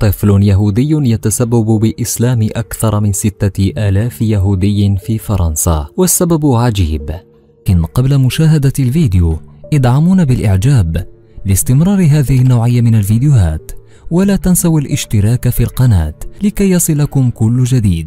طفل يهودي يتسبب بإسلام أكثر من ستة آلاف يهودي في فرنسا والسبب عجيب إن قبل مشاهدة الفيديو ادعمونا بالإعجاب لاستمرار هذه النوعية من الفيديوهات ولا تنسوا الاشتراك في القناة لكي يصلكم كل جديد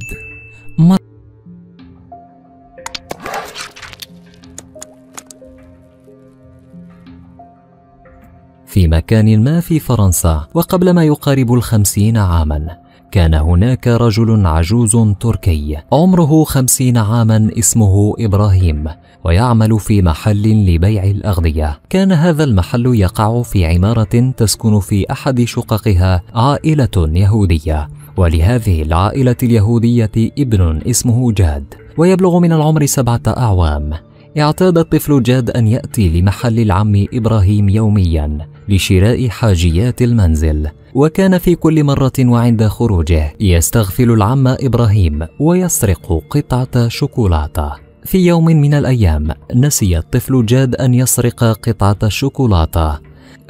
في مكان ما في فرنسا وقبل ما يقارب الخمسين عاما كان هناك رجل عجوز تركي عمره خمسين عاما اسمه إبراهيم ويعمل في محل لبيع الأغذية كان هذا المحل يقع في عمارة تسكن في أحد شققها عائلة يهودية ولهذه العائلة اليهودية ابن اسمه جاد ويبلغ من العمر سبعة أعوام اعتاد الطفل جاد أن يأتي لمحل العم إبراهيم يومياً لشراء حاجيات المنزل وكان في كل مرة وعند خروجه يستغفل العم إبراهيم ويسرق قطعة شوكولاتة في يوم من الأيام نسي الطفل جاد أن يسرق قطعة الشوكولاتة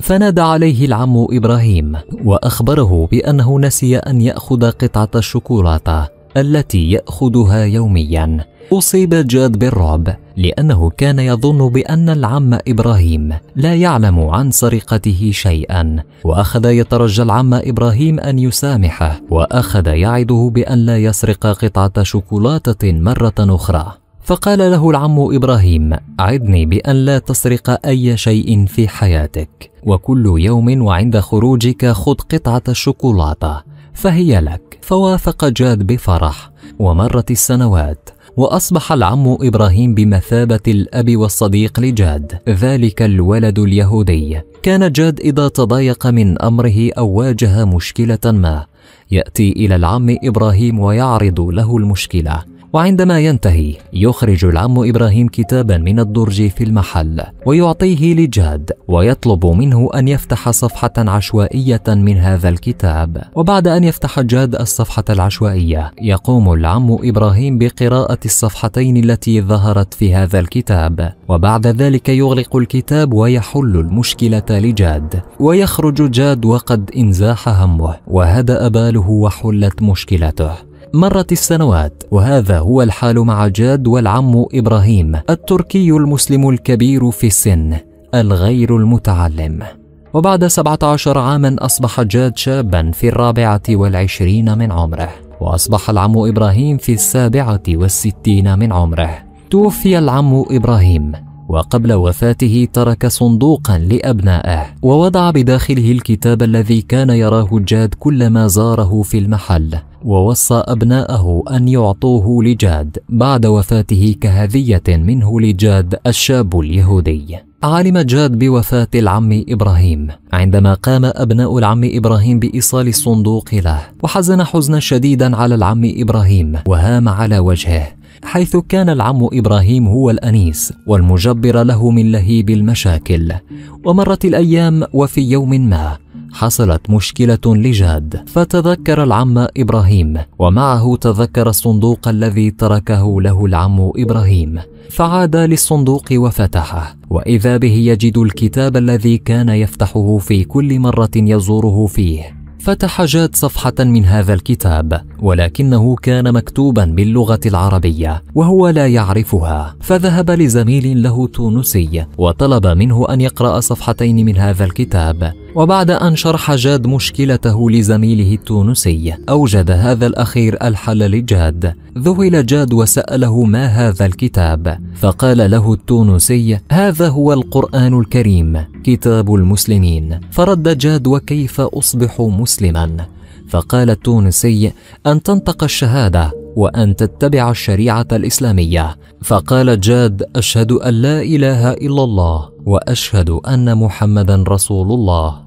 فنادى عليه العم إبراهيم وأخبره بأنه نسي أن يأخذ قطعة الشوكولاتة التي ياخذها يوميا اصيب جاد بالرعب لانه كان يظن بان العم ابراهيم لا يعلم عن سرقته شيئا واخذ يترجى العم ابراهيم ان يسامحه واخذ يعده بان لا يسرق قطعه شوكولاته مره اخرى فقال له العم ابراهيم عدني بان لا تسرق اي شيء في حياتك وكل يوم وعند خروجك خذ قطعه الشوكولاته فهي لك فوافق جاد بفرح ومرت السنوات واصبح العم ابراهيم بمثابه الاب والصديق لجاد ذلك الولد اليهودي كان جاد اذا تضايق من امره او واجه مشكله ما ياتي الى العم ابراهيم ويعرض له المشكله وعندما ينتهي يخرج العم إبراهيم كتابا من الدرج في المحل ويعطيه لجاد ويطلب منه أن يفتح صفحة عشوائية من هذا الكتاب وبعد أن يفتح جاد الصفحة العشوائية يقوم العم إبراهيم بقراءة الصفحتين التي ظهرت في هذا الكتاب وبعد ذلك يغلق الكتاب ويحل المشكلة لجاد ويخرج جاد وقد انزاح همه وهدأ باله وحلت مشكلته مرت السنوات وهذا هو الحال مع جاد والعم إبراهيم التركي المسلم الكبير في السن الغير المتعلم وبعد 17 عاما أصبح جاد شابا في الرابعة والعشرين من عمره وأصبح العم إبراهيم في السابعة والستين من عمره توفي العم إبراهيم وقبل وفاته ترك صندوقا لأبنائه ووضع بداخله الكتاب الذي كان يراه جاد كلما زاره في المحل ووصى أبناءه أن يعطوه لجاد بعد وفاته كهدية منه لجاد الشاب اليهودي علم جاد بوفاة العم إبراهيم عندما قام أبناء العم إبراهيم بإيصال الصندوق له وحزن حزنا شديدا على العم إبراهيم وهام على وجهه حيث كان العم إبراهيم هو الأنيس والمجبر له من لهيب المشاكل ومرت الأيام وفي يوم ما حصلت مشكلة لجاد فتذكر العم إبراهيم ومعه تذكر الصندوق الذي تركه له العم إبراهيم فعاد للصندوق وفتحه وإذا به يجد الكتاب الذي كان يفتحه في كل مرة يزوره فيه فتح جاد صفحة من هذا الكتاب ولكنه كان مكتوبا باللغة العربية وهو لا يعرفها فذهب لزميل له تونسي وطلب منه أن يقرأ صفحتين من هذا الكتاب وبعد أن شرح جاد مشكلته لزميله التونسي أوجد هذا الأخير الحل لجاد ذهل جاد وسأله ما هذا الكتاب فقال له التونسي هذا هو القرآن الكريم كتاب المسلمين فرد جاد وكيف أصبح مسلما فقال التونسي أن تنطق الشهادة وأن تتبع الشريعة الإسلامية فقال جاد أشهد أن لا إله إلا الله وأشهد أن محمدا رسول الله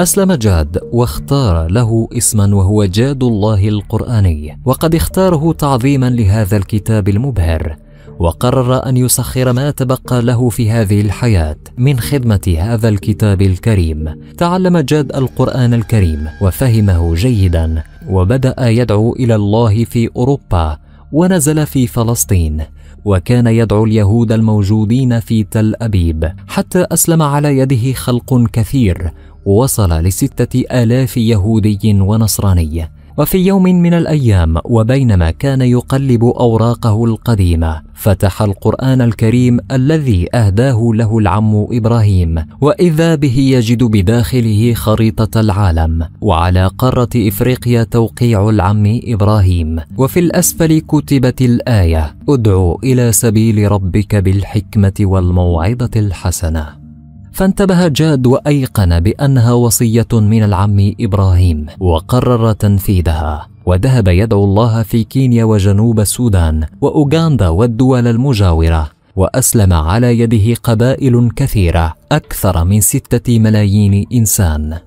أسلم جاد واختار له اسما وهو جاد الله القرآني وقد اختاره تعظيما لهذا الكتاب المبهر وقرر أن يسخر ما تبقى له في هذه الحياة من خدمة هذا الكتاب الكريم تعلم جاد القرآن الكريم وفهمه جيدا وبدأ يدعو إلى الله في أوروبا ونزل في فلسطين وكان يدعو اليهود الموجودين في تل أبيب حتى أسلم على يده خلق كثير وصل لستة آلاف يهودي ونصراني وفي يوم من الأيام وبينما كان يقلب أوراقه القديمة فتح القرآن الكريم الذي أهداه له العم إبراهيم وإذا به يجد بداخله خريطة العالم وعلى قارة إفريقيا توقيع العم إبراهيم وفي الأسفل كتبت الآية ادعو إلى سبيل ربك بالحكمة والموعظة الحسنة فانتبه جاد وايقن بانها وصيه من العم ابراهيم وقرر تنفيذها وذهب يدعو الله في كينيا وجنوب السودان واوغندا والدول المجاوره واسلم على يده قبائل كثيره اكثر من سته ملايين انسان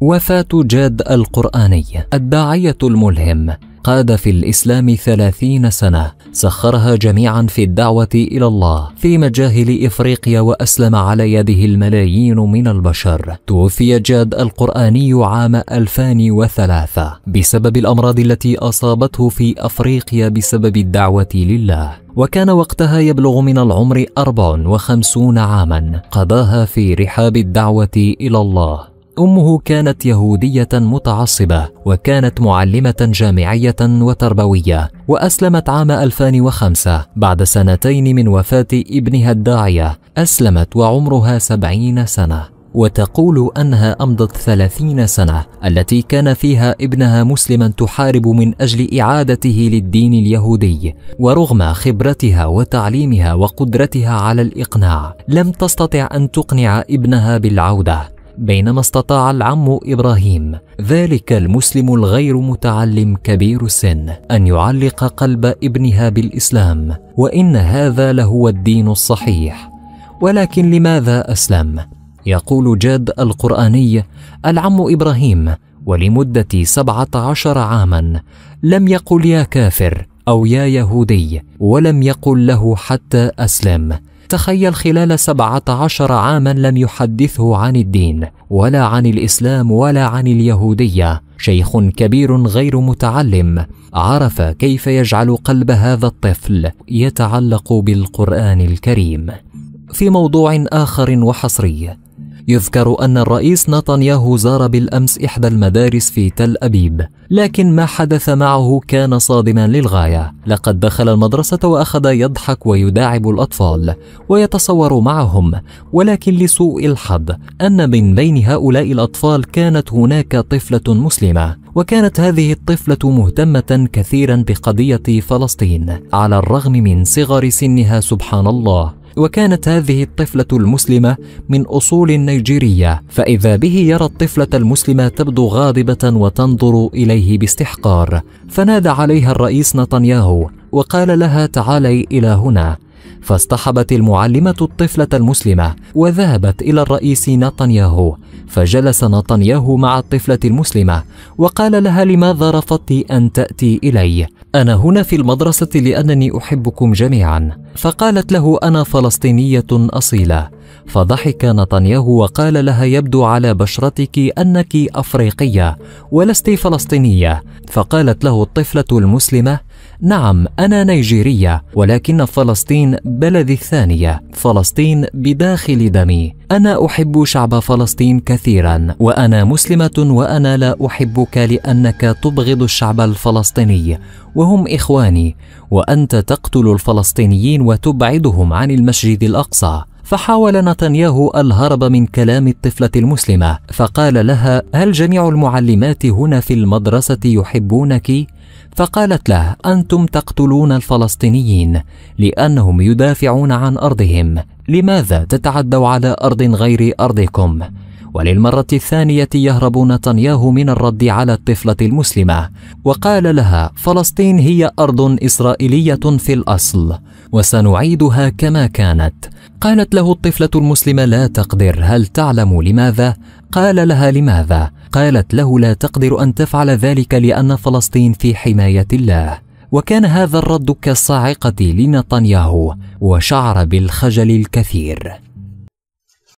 وفاه جاد القراني الداعيه الملهم قاد في الإسلام ثلاثين سنة سخرها جميعا في الدعوة إلى الله في مجاهل إفريقيا وأسلم على يده الملايين من البشر توفي جاد القرآني عام 2003 بسبب الأمراض التي أصابته في أفريقيا بسبب الدعوة لله وكان وقتها يبلغ من العمر 54 عاما قضاها في رحاب الدعوة إلى الله امه كانت يهوديه متعصبه وكانت معلمه جامعيه وتربويه واسلمت عام 2005 بعد سنتين من وفاه ابنها الداعيه اسلمت وعمرها سبعين سنه وتقول أنها أمضت ثلاثين سنة التي كان فيها ابنها مسلما تحارب من أجل إعادته للدين اليهودي ورغم خبرتها وتعليمها وقدرتها على الإقناع لم تستطع أن تقنع ابنها بالعودة بينما استطاع العم إبراهيم ذلك المسلم الغير متعلم كبير السن أن يعلق قلب ابنها بالإسلام وإن هذا لهو الدين الصحيح ولكن لماذا أسلم؟ يقول جاد القرآني العم إبراهيم ولمدة سبعة عشر عاما لم يقل يا كافر أو يا يهودي ولم يقل له حتى أسلم تخيل خلال 17 عاما لم يحدثه عن الدين ولا عن الإسلام ولا عن اليهودية شيخ كبير غير متعلم عرف كيف يجعل قلب هذا الطفل يتعلق بالقرآن الكريم في موضوع آخر وحصري يذكر أن الرئيس نتنياهو زار بالأمس إحدى المدارس في تل أبيب لكن ما حدث معه كان صادما للغاية لقد دخل المدرسة وأخذ يضحك ويداعب الأطفال ويتصور معهم ولكن لسوء الحظ أن من بين هؤلاء الأطفال كانت هناك طفلة مسلمة وكانت هذه الطفلة مهتمة كثيرا بقضية فلسطين على الرغم من صغر سنها سبحان الله وكانت هذه الطفلة المسلمة من أصول نيجيرية فإذا به يرى الطفلة المسلمة تبدو غاضبة وتنظر إليه باستحقار فنادى عليها الرئيس نتنياهو وقال لها تعالي إلى هنا فاصطحبت المعلمة الطفلة المسلمة وذهبت إلى الرئيس نتنياهو فجلس نتنياهو مع الطفلة المسلمة وقال لها لماذا رفضت أن تأتي إلي؟ أنا هنا في المدرسة لأنني أحبكم جميعا فقالت له أنا فلسطينية أصيلة فضحك نتنياهو وقال لها يبدو على بشرتك أنك أفريقية ولست فلسطينية فقالت له الطفلة المسلمة نعم أنا نيجيرية ولكن فلسطين بلدي الثانية فلسطين بداخل دمي أنا أحب شعب فلسطين كثيرا وأنا مسلمة وأنا لا أحبك لأنك تبغض الشعب الفلسطيني وهم إخواني وأنت تقتل الفلسطينيين وتبعدهم عن المسجد الأقصى فحاول نتنياهو الهرب من كلام الطفلة المسلمة فقال لها هل جميع المعلمات هنا في المدرسة يحبونك؟ فقالت له انتم تقتلون الفلسطينيين لانهم يدافعون عن ارضهم لماذا تتعدوا على ارض غير ارضكم وللمرة الثانية يهرب نتنياهو من الرد على الطفلة المسلمة وقال لها فلسطين هي أرض إسرائيلية في الأصل وسنعيدها كما كانت قالت له الطفله المسلمه لا تقدر هل تعلم لماذا قال لها لماذا قالت له لا تقدر ان تفعل ذلك لان فلسطين في حمايه الله وكان هذا الرد كالصاعقه لنتنياهو وشعر بالخجل الكثير